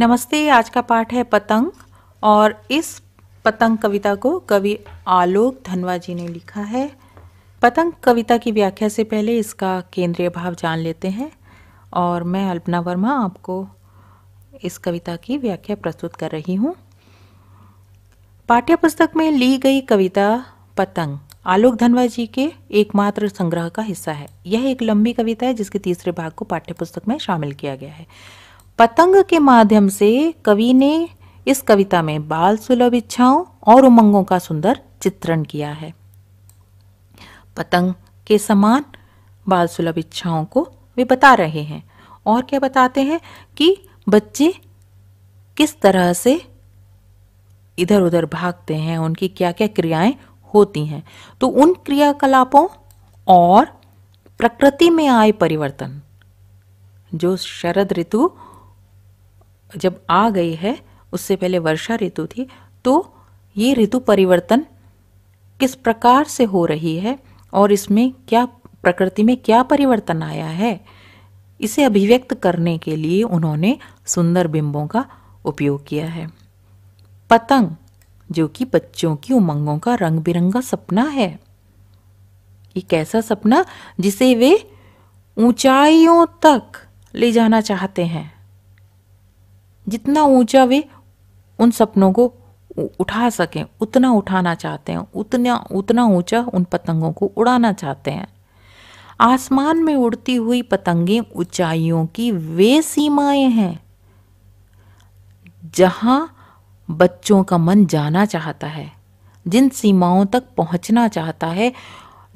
नमस्ते आज का पाठ है पतंग और इस पतंग कविता को कवि आलोक धनवा जी ने लिखा है पतंग कविता की व्याख्या से पहले इसका केंद्रीय भाव जान लेते हैं और मैं अल्पना वर्मा आपको इस कविता की व्याख्या प्रस्तुत कर रही हूँ पाठ्यपुस्तक में ली गई कविता पतंग आलोक धनवा जी के एकमात्र संग्रह का हिस्सा है यह एक लंबी कविता है जिसके तीसरे भाग को पाठ्यपुस्तक में शामिल किया गया है पतंग के माध्यम से कवि ने इस कविता में बाल सुलभ इच्छाओं और उमंगों का सुंदर चित्रण किया है पतंग के समान बाल सुलभ इच्छाओं को वे बता रहे हैं और क्या बताते हैं कि बच्चे किस तरह से इधर उधर भागते हैं उनकी क्या क्या क्रियाएं होती हैं तो उन क्रियाकलापों और प्रकृति में आए परिवर्तन जो शरद ऋतु जब आ गई है उससे पहले वर्षा ऋतु थी तो ये ऋतु परिवर्तन किस प्रकार से हो रही है और इसमें क्या प्रकृति में क्या परिवर्तन आया है इसे अभिव्यक्त करने के लिए उन्होंने सुंदर बिंबों का उपयोग किया है पतंग जो कि बच्चों की उमंगों का रंग बिरंगा सपना है एक ऐसा सपना जिसे वे ऊंचाइयों तक ले जाना चाहते हैं जितना ऊंचा वे उन सपनों को उठा सकें उतना उठाना चाहते हैं उतना उतना ऊंचा उन पतंगों को उड़ाना चाहते हैं आसमान में उड़ती हुई पतंगें ऊंचाइयों की वे सीमाएं हैं जहां बच्चों का मन जाना चाहता है जिन सीमाओं तक पहुंचना चाहता है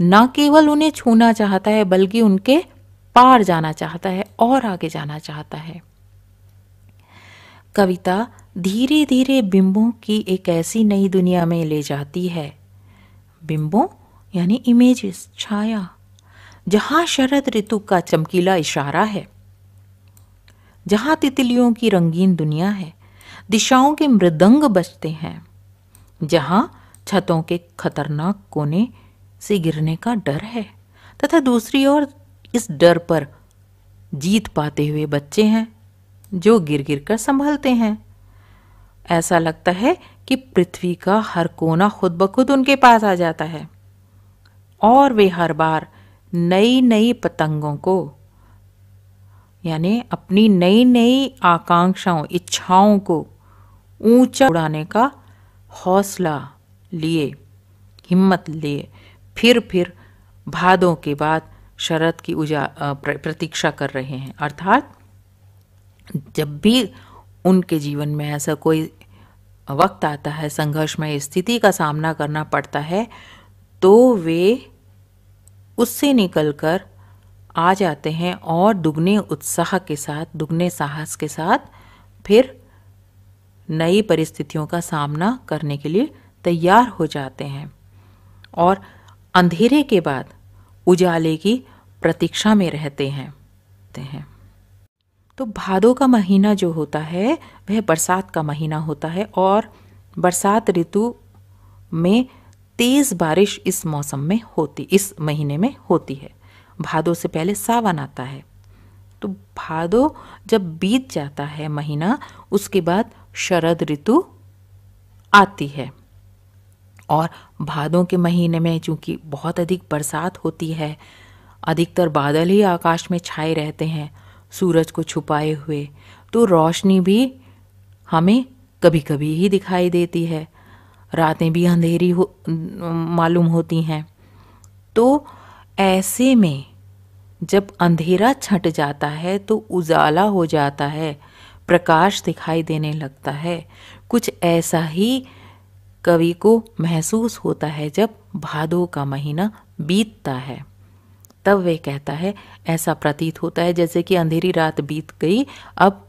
ना केवल उन्हें छूना चाहता है बल्कि उनके पार जाना चाहता है और आगे जाना चाहता है कविता धीरे धीरे बिंबों की एक ऐसी नई दुनिया में ले जाती है बिंबों यानी इमेजेस छाया जहां शरद ऋतु का चमकीला इशारा है जहां तितलियों की रंगीन दुनिया है दिशाओं के मृदंग बजते हैं जहां छतों के खतरनाक कोने से गिरने का डर है तथा दूसरी ओर इस डर पर जीत पाते हुए बच्चे हैं जो गिर गिर कर संभलते हैं ऐसा लगता है कि पृथ्वी का हर कोना खुद ब खुद उनके पास आ जाता है और वे हर बार नई नई पतंगों को यानी अपनी नई नई आकांक्षाओं इच्छाओं को ऊंचा उड़ाने का हौसला लिए हिम्मत लिए फिर फिर भादों के बाद शरद की उजा प्रतीक्षा कर रहे हैं अर्थात जब भी उनके जीवन में ऐसा कोई वक्त आता है संघर्षमय स्थिति का सामना करना पड़ता है तो वे उससे निकलकर आ जाते हैं और दुगने उत्साह के साथ दुगने साहस के साथ फिर नई परिस्थितियों का सामना करने के लिए तैयार हो जाते हैं और अंधेरे के बाद उजाले की प्रतीक्षा में रहते हैं हैं तो भादों का महीना जो होता है वह बरसात का महीना होता है और बरसात ऋतु में तेज़ बारिश इस मौसम में होती इस महीने में होती है भादों से पहले सावन आता है तो भादो जब बीत जाता है महीना उसके बाद शरद ऋतु आती है और भादों के महीने में चूंकि बहुत अधिक बरसात होती है अधिकतर बादल ही आकाश में छाए रहते हैं सूरज को छुपाए हुए तो रोशनी भी हमें कभी कभी ही दिखाई देती है रातें भी अंधेरी हो मालूम होती हैं तो ऐसे में जब अंधेरा छट जाता है तो उजाला हो जाता है प्रकाश दिखाई देने लगता है कुछ ऐसा ही कवि को महसूस होता है जब भादों का महीना बीतता है तब वह कहता है ऐसा प्रतीत होता है जैसे कि अंधेरी रात बीत गई अब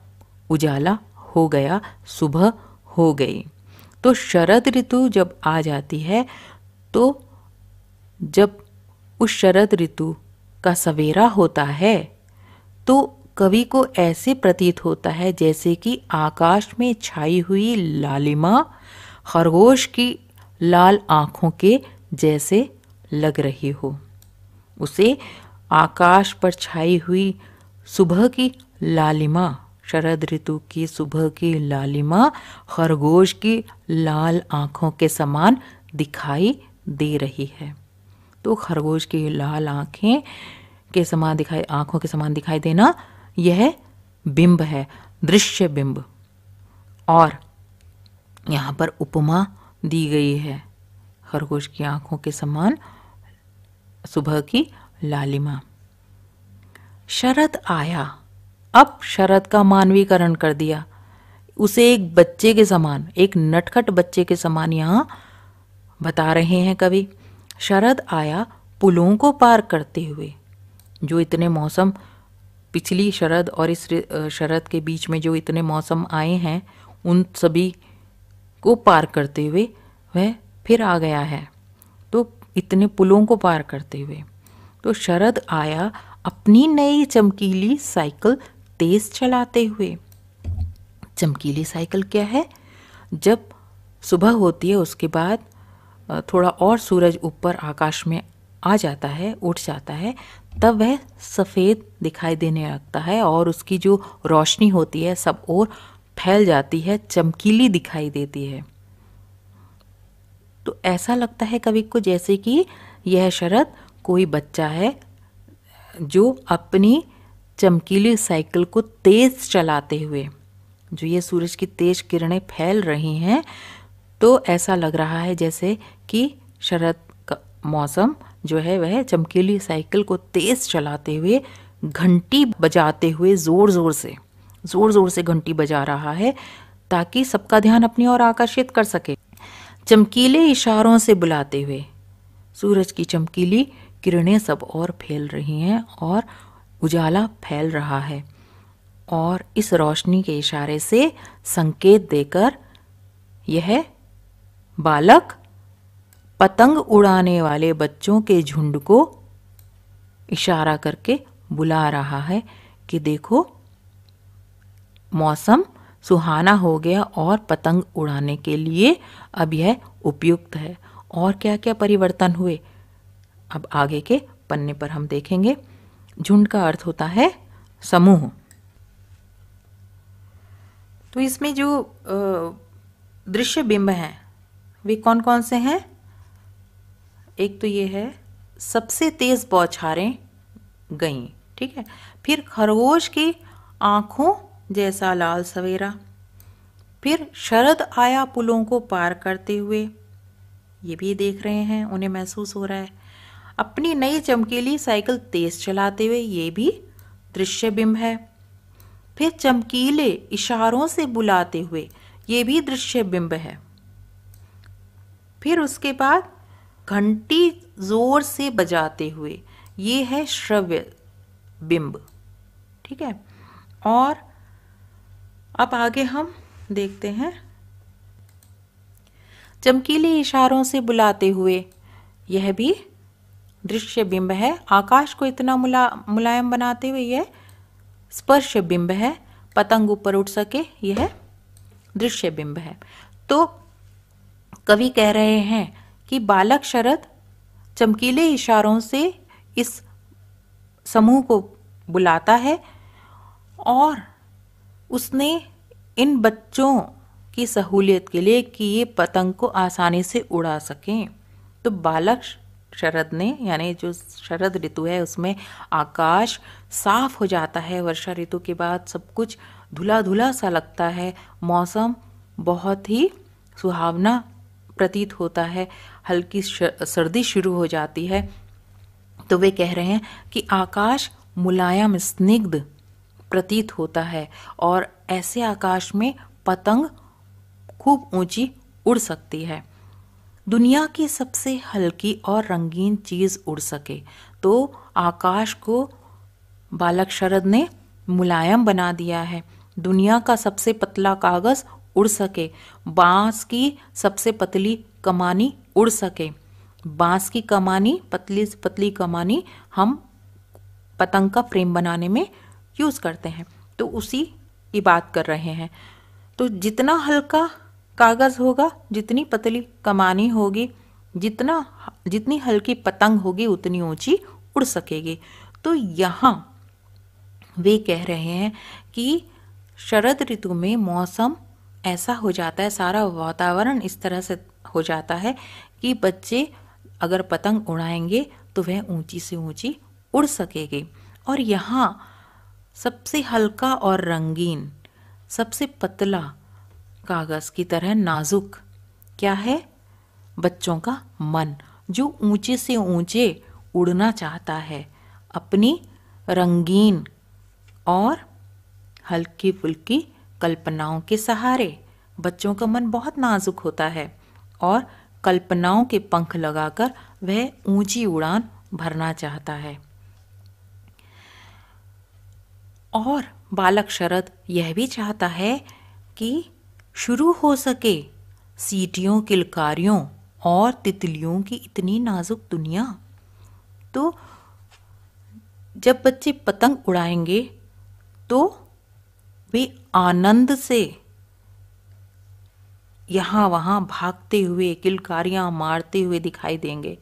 उजाला हो गया सुबह हो गई तो शरद ऋतु जब आ जाती है तो जब उस शरद ऋतु का सवेरा होता है तो कवि को ऐसे प्रतीत होता है जैसे कि आकाश में छाई हुई लालिमा खरगोश की लाल आँखों के जैसे लग रही हो उसे आकाश पर छाई हुई सुबह की लालिमा शरद ऋतु की सुबह की लालिमा खरगोश की लाल आंखों के समान दिखाई दे रही है तो खरगोश की लाल आंखें के समान दिखाई आंखों के समान दिखाई देना यह बिंब है दृश्य बिंब और यहाँ पर उपमा दी गई है खरगोश की आंखों के समान सुबह की लालिमा शरद आया अब शरद का मानवीकरण कर दिया उसे एक बच्चे के समान एक नटखट बच्चे के समान यहाँ बता रहे हैं कवि शरद आया पुलों को पार करते हुए जो इतने मौसम पिछली शरद और इस शरद के बीच में जो इतने मौसम आए हैं उन सभी को पार करते हुए वह फिर आ गया है तो इतने पुलों को पार करते हुए तो शरद आया अपनी नई चमकीली साइकिल तेज चलाते हुए चमकीली साइकिल क्या है जब सुबह होती है उसके बाद थोड़ा और सूरज ऊपर आकाश में आ जाता है उठ जाता है तब वह सफ़ेद दिखाई देने लगता है और उसकी जो रोशनी होती है सब और फैल जाती है चमकीली दिखाई देती है तो ऐसा लगता है कवि को जैसे कि यह शरद कोई बच्चा है जो अपनी चमकीली साइकिल को तेज़ चलाते हुए जो ये सूरज की तेज किरणें फैल रही हैं तो ऐसा लग रहा है जैसे कि शरद का मौसम जो है वह चमकीली साइकिल को तेज़ चलाते हुए घंटी बजाते हुए ज़ोर ज़ोर से ज़ोर ज़ोर से घंटी बजा रहा है ताकि सबका ध्यान अपनी ओर आकर्षित कर सके चमकीले इशारों से बुलाते हुए सूरज की चमकीली किरणें सब और फैल रही हैं और उजाला फैल रहा है और इस रोशनी के इशारे से संकेत देकर यह बालक पतंग उड़ाने वाले बच्चों के झुंड को इशारा करके बुला रहा है कि देखो मौसम सुहाना हो गया और पतंग उड़ाने के लिए अब यह उपयुक्त है और क्या क्या परिवर्तन हुए अब आगे के पन्ने पर हम देखेंगे झुंड का अर्थ होता है समूह तो इसमें जो दृश्य बिंब हैं वे कौन कौन से हैं एक तो ये है सबसे तेज बौछारें गईं ठीक है फिर खरगोश की आँखों जैसा लाल सवेरा फिर शरद आया पुलों को पार करते हुए ये भी देख रहे हैं उन्हें महसूस हो रहा है अपनी नई चमकीली साइकिल तेज चलाते हुए ये भी दृश्य बिंब है फिर चमकीले इशारों से बुलाते हुए ये भी दृश्य बिंब है फिर उसके बाद घंटी जोर से बजाते हुए ये है श्रव्य बिंब ठीक है और अब आगे हम देखते हैं चमकीले इशारों से बुलाते हुए यह भी दृश्य बिंब है आकाश को इतना मुला मुलायम बनाते हुए यह स्पर्श बिंब है पतंग ऊपर उठ सके यह दृश्य बिंब है तो कवि कह रहे हैं कि बालक शरद चमकीले इशारों से इस समूह को बुलाता है और उसने इन बच्चों की सहूलियत के लिए कि ये पतंग को आसानी से उड़ा सकें तो बालक शरद ने यानी जो शरद ऋतु है उसमें आकाश साफ हो जाता है वर्षा ऋतु के बाद सब कुछ धुला धुला सा लगता है मौसम बहुत ही सुहावना प्रतीत होता है हल्की सर्दी शुरू हो जाती है तो वे कह रहे हैं कि आकाश मुलायम स्निग्ध प्रतीत होता है और ऐसे आकाश में पतंग खूब ऊंची उड़ सकती है दुनिया की सबसे हल्की और रंगीन चीज़ उड़ सके तो आकाश को बालक शरद ने मुलायम बना दिया है दुनिया का सबसे पतला कागज़ उड़ सके बांस की सबसे पतली कमानी उड़ सके बांस की कमानी पतली पतली कमानी हम पतंग का फ्रेम बनाने में यूज़ करते हैं तो उसी की बात कर रहे हैं तो जितना हल्का कागज़ होगा जितनी पतली कमानी होगी जितना जितनी हल्की पतंग होगी उतनी ऊंची उड़ सकेगी तो यहाँ वे कह रहे हैं कि शरद ऋतु में मौसम ऐसा हो जाता है सारा वातावरण इस तरह से हो जाता है कि बच्चे अगर पतंग उड़ाएंगे तो वह ऊंची से ऊंची उड़ सकेगी और यहाँ सबसे हल्का और रंगीन सबसे पतला कागज़ की तरह नाजुक क्या है बच्चों का मन जो ऊंचे से ऊंचे उड़ना चाहता है अपनी रंगीन और हल्की फुल्की कल्पनाओं के सहारे बच्चों का मन बहुत नाजुक होता है और कल्पनाओं के पंख लगाकर वह ऊंची उड़ान भरना चाहता है और बालक शरद यह भी चाहता है कि शुरू हो सके सीटियों किलकारियों और तितलियों की इतनी नाजुक दुनिया तो जब बच्चे पतंग उड़ाएंगे तो वे आनंद से यहाँ वहाँ भागते हुए किलकारियाँ मारते हुए दिखाई देंगे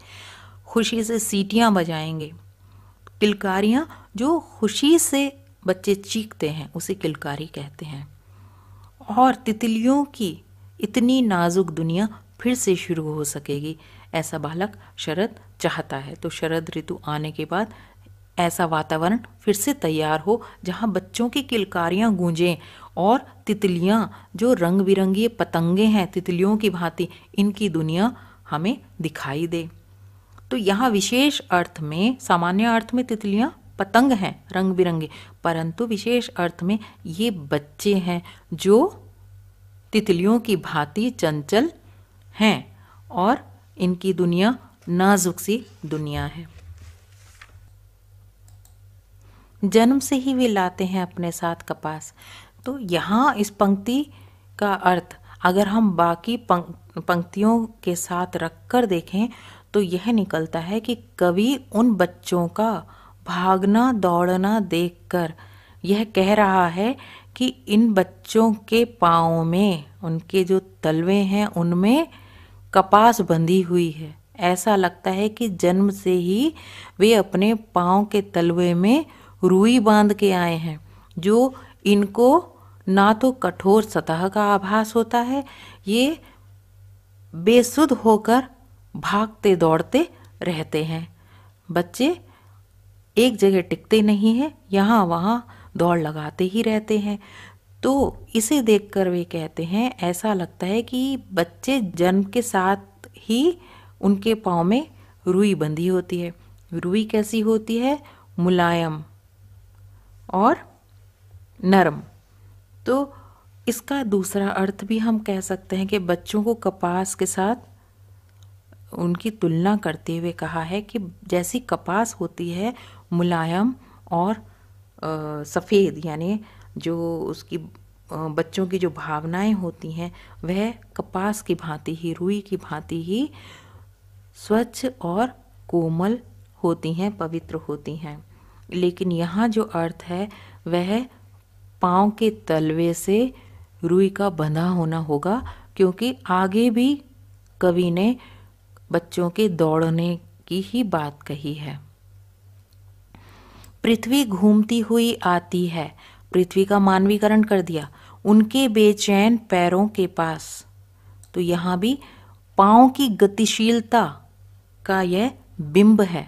खुशी से सीटियाँ बजाएंगे किलकारियाँ जो खुशी से बच्चे चीखते हैं उसे किलकारी कहते हैं और तितलियों की इतनी नाजुक दुनिया फिर से शुरू हो सकेगी ऐसा बालक शरद चाहता है तो शरद ऋतु आने के बाद ऐसा वातावरण फिर से तैयार हो जहाँ बच्चों की किलकारियां गूंजें और तितलियाँ जो रंग बिरंगी पतंगे हैं तितलियों की भांति इनकी दुनिया हमें दिखाई दे तो यहाँ विशेष अर्थ में सामान्य अर्थ में तितलियाँ पतंग हैं रंग बिरंगे परंतु विशेष अर्थ में ये बच्चे हैं जो तितलियों की भांति चंचल हैं और इनकी दुनिया नाजुक सी दुनिया है जन्म से ही वे लाते हैं अपने साथ कपास तो यहाँ इस पंक्ति का अर्थ अगर हम बाकी पंक्तियों के साथ रख कर देखें तो यह निकलता है कि कवि उन बच्चों का भागना दौड़ना देखकर यह कह रहा है कि इन बच्चों के पाँव में उनके जो तलवे हैं उनमें कपास बंधी हुई है ऐसा लगता है कि जन्म से ही वे अपने पाँव के तलवे में रुई बांध के आए हैं जो इनको ना तो कठोर सतह का आभास होता है ये बेसुध होकर भागते दौड़ते रहते हैं बच्चे एक जगह टिकते नहीं हैं यहाँ वहाँ दौड़ लगाते ही रहते हैं तो इसे देखकर वे कहते हैं ऐसा लगता है कि बच्चे जन्म के साथ ही उनके पाँव में रुई बंधी होती है रुई कैसी होती है मुलायम और नरम तो इसका दूसरा अर्थ भी हम कह सकते हैं कि बच्चों को कपास के साथ उनकी तुलना करते हुए कहा है कि जैसी कपास होती है मुलायम और सफ़ेद यानी जो उसकी बच्चों की जो भावनाएं होती हैं वह कपास की भांति ही रुई की भांति ही स्वच्छ और कोमल होती हैं पवित्र होती हैं लेकिन यहाँ जो अर्थ है वह पाँव के तलवे से रुई का बंधा होना होगा क्योंकि आगे भी कवि ने बच्चों के दौड़ने की ही बात कही है पृथ्वी घूमती हुई आती है पृथ्वी का मानवीकरण कर दिया उनके बेचैन पैरों के पास तो यहाँ भी पाँव की गतिशीलता का यह बिंब है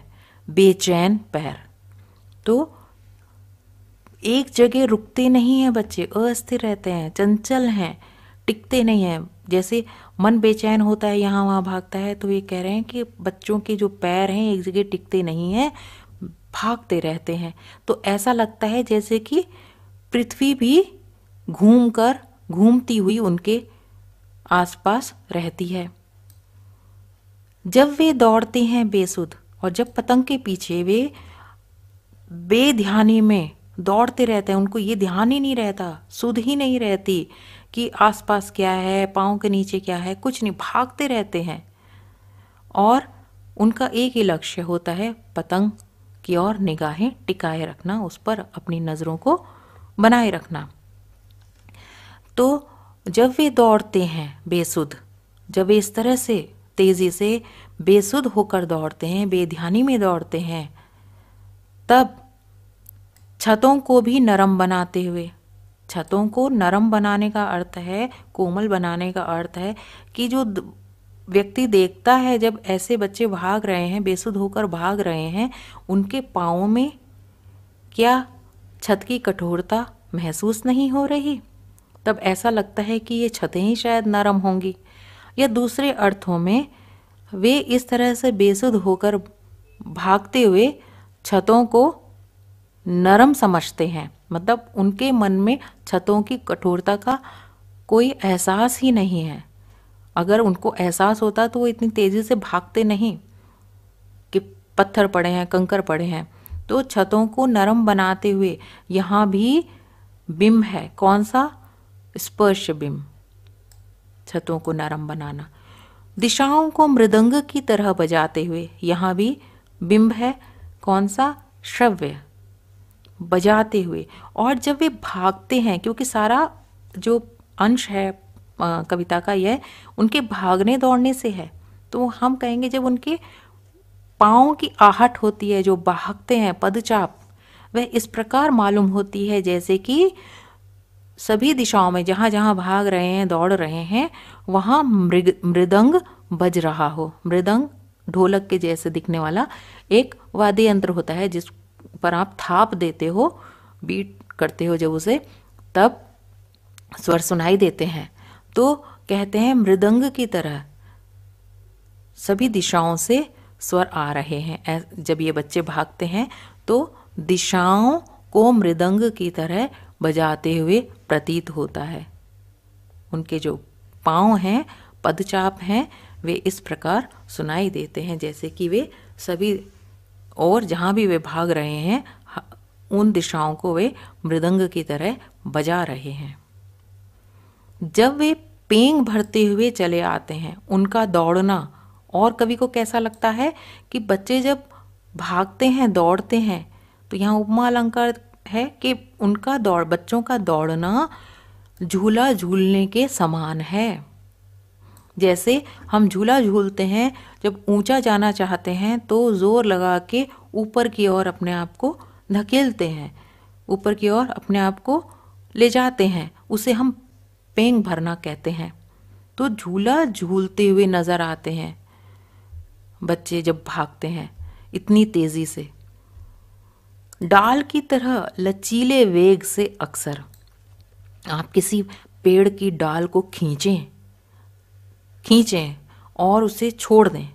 बेचैन पैर तो एक जगह रुकते नहीं हैं बच्चे अस्थिर रहते हैं चंचल हैं टिकते नहीं हैं जैसे मन बेचैन होता है यहाँ वहाँ भागता है तो ये कह रहे हैं कि बच्चों के जो पैर हैं एक जगह टिकते नहीं हैं भागते रहते हैं तो ऐसा लगता है जैसे कि पृथ्वी भी घूम कर घूमती हुई उनके आसपास रहती है जब वे दौड़ते हैं बेसुध और जब पतंग के पीछे वे बेध्यानी में दौड़ते रहते हैं उनको ये ध्यान ही नहीं रहता सुध ही नहीं रहती कि आसपास क्या है पाँव के नीचे क्या है कुछ नहीं भागते रहते हैं और उनका एक ही लक्ष्य होता है पतंग की ओर निगाहें टिकाए रखना उस पर अपनी नज़रों को बनाए रखना तो जब वे दौड़ते हैं बेसुध जब वे इस तरह से तेज़ी से बेसुध होकर दौड़ते हैं बेध्यानी में दौड़ते हैं तब छतों को भी नरम बनाते हुए छतों को नरम बनाने का अर्थ है कोमल बनाने का अर्थ है कि जो व्यक्ति देखता है जब ऐसे बच्चे भाग रहे हैं बेसुध होकर भाग रहे हैं उनके पाँव में क्या छत की कठोरता महसूस नहीं हो रही तब ऐसा लगता है कि ये छतें ही शायद नरम होंगी या दूसरे अर्थों में वे इस तरह से बेसुध होकर भागते हुए छतों को नरम समझते हैं मतलब उनके मन में छतों की कठोरता का कोई एहसास ही नहीं है अगर उनको एहसास होता तो वो इतनी तेज़ी से भागते नहीं कि पत्थर पड़े हैं कंकर पड़े हैं तो छतों को नरम बनाते हुए यहाँ भी बिम है कौन सा स्पर्श बिम छतों को नरम बनाना दिशाओं को मृदंग की तरह बजाते हुए यहाँ भी बिंब है कौन सा श्रव्य बजाते हुए और जब वे भागते हैं क्योंकि सारा जो अंश है कविता का यह उनके भागने दौड़ने से है तो हम कहेंगे जब उनके पाँव की आहट होती है जो भागते हैं पदचाप वह इस प्रकार मालूम होती है जैसे कि सभी दिशाओं में जहाँ जहाँ भाग रहे हैं दौड़ रहे हैं वहाँ मृग मृदंग बज रहा हो मृदंग ढोलक के जैसे दिखने वाला एक वाद्य यंत्र होता है जिस पर आप थाप देते हो बीट करते हो जब उसे तब स्वर सुनाई देते हैं तो कहते हैं मृदंग की तरह सभी दिशाओं से स्वर आ रहे हैं जब ये बच्चे भागते हैं तो दिशाओं को मृदंग की तरह बजाते हुए प्रतीत होता है उनके जो पाँव हैं पदचाप हैं वे इस प्रकार सुनाई देते हैं जैसे कि वे सभी और जहाँ भी वे भाग रहे हैं उन दिशाओं को वे मृदंग की तरह बजा रहे हैं जब वे पेंग भरते हुए चले आते हैं उनका दौड़ना और कवि को कैसा लगता है कि बच्चे जब भागते हैं दौड़ते हैं तो यहाँ उपमा अलंकार है कि उनका दौड़ बच्चों का दौड़ना झूला झूलने के समान है जैसे हम झूला झूलते हैं जब ऊंचा जाना चाहते हैं तो ज़ोर लगा के ऊपर की ओर अपने आप को धकेलते हैं ऊपर की ओर अपने आप को ले जाते हैं उसे हम पेंग भरना कहते हैं तो झूला झूलते हुए नज़र आते हैं बच्चे जब भागते हैं इतनी तेज़ी से डाल की तरह लचीले वेग से अक्सर आप किसी पेड़ की डाल को खींचें खींचें और उसे छोड़ दें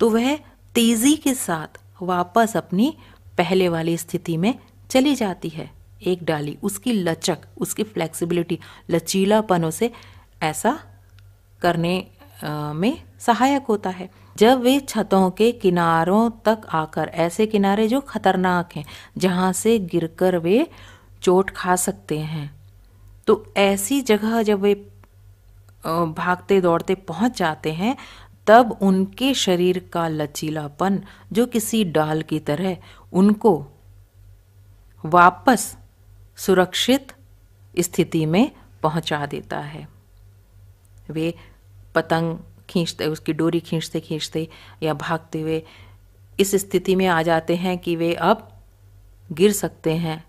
तो वह तेज़ी के साथ वापस अपनी पहले वाली स्थिति में चली जाती है एक डाली उसकी लचक उसकी फ्लेक्सिबिलिटी लचीलापनों से ऐसा करने में सहायक होता है जब वे छतों के किनारों तक आकर ऐसे किनारे जो खतरनाक हैं जहाँ से गिरकर वे चोट खा सकते हैं तो ऐसी जगह जब वे भागते दौड़ते पहुँच जाते हैं तब उनके शरीर का लचीलापन जो किसी डाल की तरह उनको वापस सुरक्षित स्थिति में पहुंचा देता है वे पतंग खींचते उसकी डोरी खींचते खींचते या भागते हुए इस स्थिति में आ जाते हैं कि वे अब गिर सकते हैं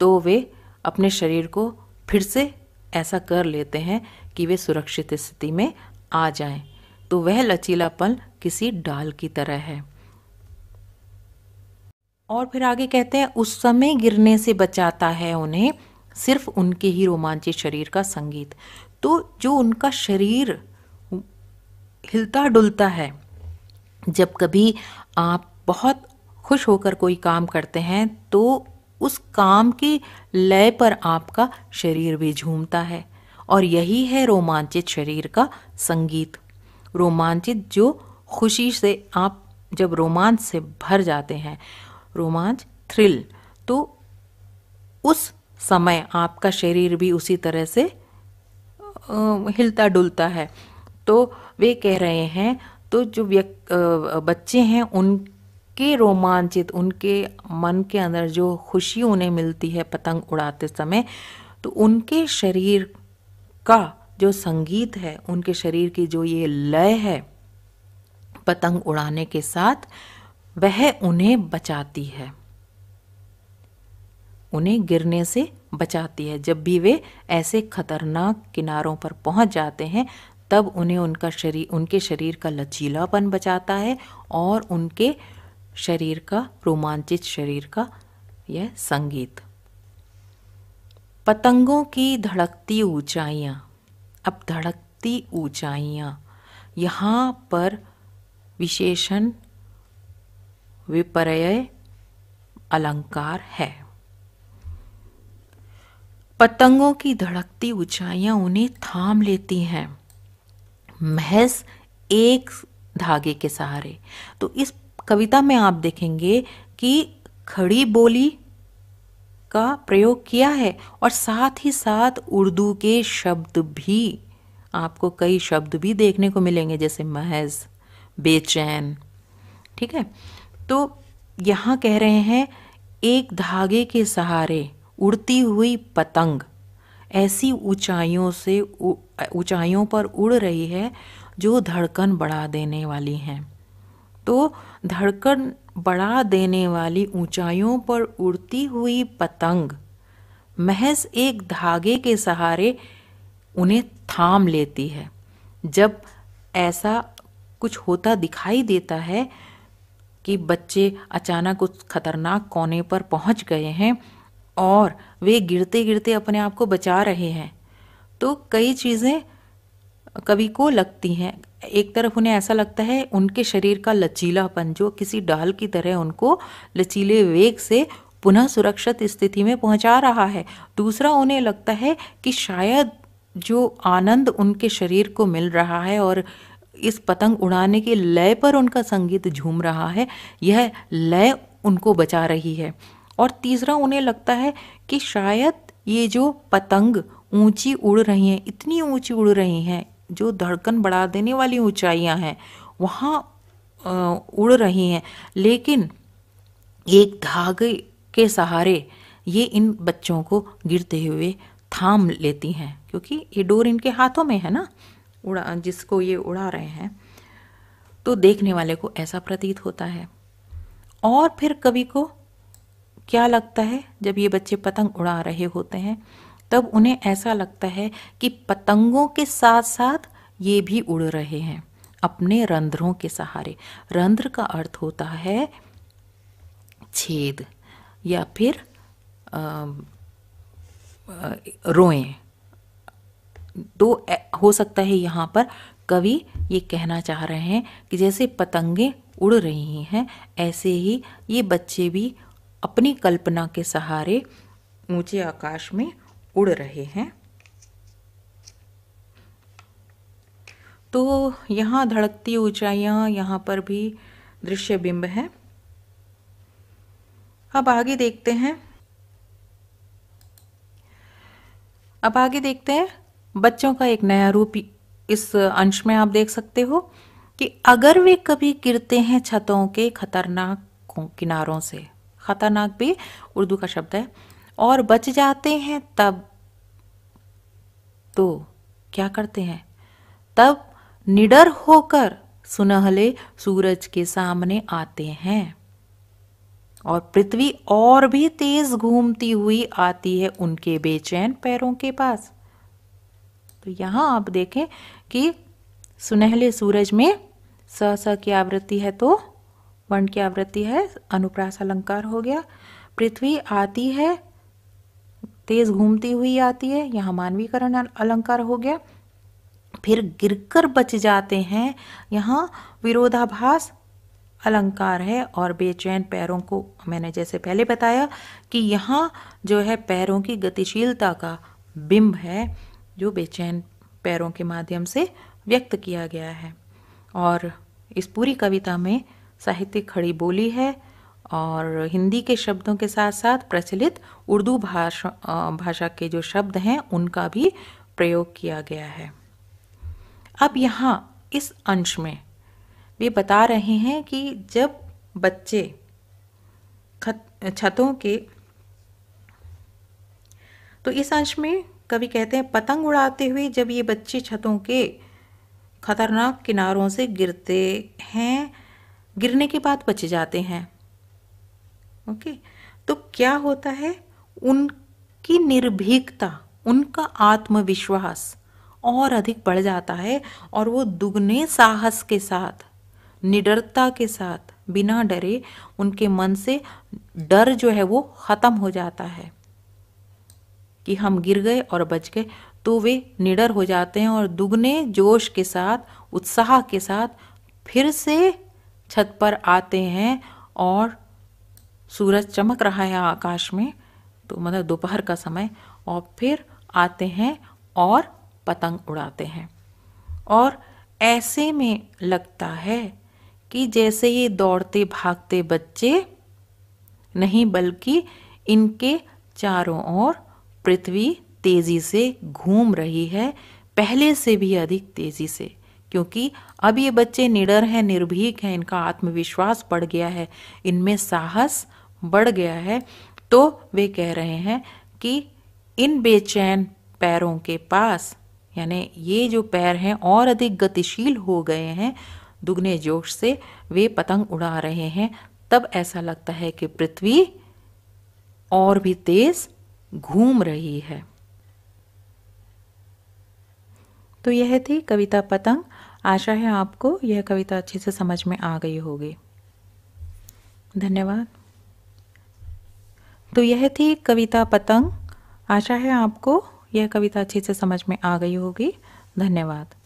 तो वे अपने शरीर को फिर से ऐसा कर लेते हैं कि वे सुरक्षित स्थिति में आ जाएं। तो वह लचीलापन किसी डाल की तरह है और फिर आगे कहते हैं उस समय गिरने से बचाता है उन्हें सिर्फ उनके ही रोमांचित शरीर का संगीत तो जो उनका शरीर हिलता डुलता है जब कभी आप बहुत खुश होकर कोई काम करते हैं तो उस काम की लय पर आपका शरीर भी झूमता है और यही है रोमांचित शरीर का संगीत रोमांचित जो खुशी से आप जब रोमांच से भर जाते हैं रोमांच थ्रिल तो उस समय आपका शरीर भी उसी तरह से हिलता डुलता है तो वे कह रहे हैं तो जो बच्चे हैं उनके रोमांचित उनके मन के अंदर जो खुशी उन्हें मिलती है पतंग उड़ाते समय तो उनके शरीर का जो संगीत है उनके शरीर की जो ये लय है पतंग उड़ाने के साथ वह उन्हें बचाती है उन्हें गिरने से बचाती है जब भी वे ऐसे खतरनाक किनारों पर पहुंच जाते हैं तब उन्हें उनका शरीर उनके शरीर का लचीलापन बचाता है और उनके शरीर का रोमांचित शरीर का यह संगीत पतंगों की धड़कती ऊंचाइयां अब धड़कती ऊंचाइयां यहां पर विशेषण विपर्य अलंकार है पतंगों की धड़कती ऊंचाइयां उन्हें थाम लेती हैं महज एक धागे के सहारे तो इस कविता में आप देखेंगे कि खड़ी बोली का प्रयोग किया है और साथ ही साथ उर्दू के शब्द भी आपको कई शब्द भी देखने को मिलेंगे जैसे महज बेचैन ठीक है तो यहाँ कह रहे हैं एक धागे के सहारे उड़ती हुई पतंग ऐसी ऊंचाइयों से ऊंचाइयों पर उड़ रही है जो धड़कन बढ़ा देने वाली हैं तो धड़कन बढ़ा देने वाली ऊंचाइयों पर उड़ती हुई पतंग महज एक धागे के सहारे उन्हें थाम लेती है जब ऐसा कुछ होता दिखाई देता है कि बच्चे अचानक उस खतरनाक कोने पर पहुंच गए हैं और वे गिरते गिरते अपने आप को बचा रहे हैं तो कई चीज़ें कवि को लगती हैं एक तरफ उन्हें ऐसा लगता है उनके शरीर का लचीलापन जो किसी डाल की तरह उनको लचीले वेग से पुनः सुरक्षित स्थिति में पहुंचा रहा है दूसरा उन्हें लगता है कि शायद जो आनंद उनके शरीर को मिल रहा है और इस पतंग उड़ाने के लय पर उनका संगीत झूम रहा है यह लय उनको बचा रही है और तीसरा उन्हें लगता है कि शायद ये जो पतंग ऊंची उड़ रही हैं इतनी ऊंची उड़ रही हैं जो धड़कन बढ़ा देने वाली ऊंचाइयां हैं वहाँ उड़ रही हैं लेकिन एक धागे के सहारे ये इन बच्चों को गिरते हुए थाम लेती हैं क्योंकि ये डोर इनके हाथों में है ना उड़ा जिसको ये उड़ा रहे हैं तो देखने वाले को ऐसा प्रतीत होता है और फिर कवि को क्या लगता है जब ये बच्चे पतंग उड़ा रहे होते हैं तब उन्हें ऐसा लगता है कि पतंगों के साथ साथ ये भी उड़ रहे हैं अपने रंध्रों के सहारे रंध्र का अर्थ होता है छेद या फिर रोएं तो हो सकता है यहाँ पर कवि ये कहना चाह रहे हैं कि जैसे पतंगे उड़ रही हैं ऐसे ही ये बच्चे भी अपनी कल्पना के सहारे ऊंचे आकाश में उड़ रहे हैं तो यहाँ धड़कती ऊंचाइयाँ यहाँ पर भी दृश्य बिंब है अब आगे देखते हैं अब आगे देखते हैं बच्चों का एक नया रूप इस अंश में आप देख सकते हो कि अगर वे कभी गिरते हैं छतों के खतरनाक किनारों से खतरनाक भी उर्दू का शब्द है और बच जाते हैं तब तो क्या करते हैं तब निडर होकर सुनहले सूरज के सामने आते हैं और पृथ्वी और भी तेज घूमती हुई आती है उनके बेचैन पैरों के पास तो यहाँ आप देखें कि सुनहले सूरज में स स की आवृत्ति है तो वन की आवृत्ति है अनुप्रास अलंकार हो गया पृथ्वी आती है तेज घूमती हुई आती है यहाँ मानवीकरण अलंकार हो गया फिर गिरकर बच जाते हैं यहाँ विरोधाभास अलंकार है और बेचैन पैरों को मैंने जैसे पहले बताया कि यहाँ जो है पैरों की गतिशीलता का बिंब है जो बेचैन पैरों के माध्यम से व्यक्त किया गया है और इस पूरी कविता में साहित्य खड़ी बोली है और हिंदी के शब्दों के साथ साथ प्रचलित उर्दू भाषा भाषा के जो शब्द हैं उनका भी प्रयोग किया गया है अब यहाँ इस अंश में वे बता रहे हैं कि जब बच्चे छतों के तो इस अंश में कवि कहते हैं पतंग उड़ाते हुए जब ये बच्चे छतों के खतरनाक किनारों से गिरते हैं गिरने के बाद बच जाते हैं ओके तो क्या होता है उनकी निर्भीकता उनका आत्मविश्वास और अधिक बढ़ जाता है और वो दुगने साहस के साथ निडरता के साथ बिना डरे उनके मन से डर जो है वो ख़त्म हो जाता है कि हम गिर गए और बच गए तो वे निडर हो जाते हैं और दुगने जोश के साथ उत्साह के साथ फिर से छत पर आते हैं और सूरज चमक रहा है आकाश में तो मतलब दोपहर का समय और फिर आते हैं और पतंग उड़ाते हैं और ऐसे में लगता है कि जैसे ये दौड़ते भागते बच्चे नहीं बल्कि इनके चारों ओर पृथ्वी तेजी से घूम रही है पहले से भी अधिक तेजी से क्योंकि अब ये बच्चे निडर हैं निर्भीक हैं इनका आत्मविश्वास बढ़ गया है इनमें साहस बढ़ गया है तो वे कह रहे हैं कि इन बेचैन पैरों के पास यानी ये जो पैर हैं और अधिक गतिशील हो गए हैं दुगने जोश से वे पतंग उड़ा रहे हैं तब ऐसा लगता है कि पृथ्वी और भी तेज़ घूम रही है तो यह थी कविता पतंग आशा है आपको यह कविता अच्छे से समझ में आ गई होगी धन्यवाद तो यह थी कविता पतंग आशा है आपको यह कविता अच्छे से समझ में आ गई होगी धन्यवाद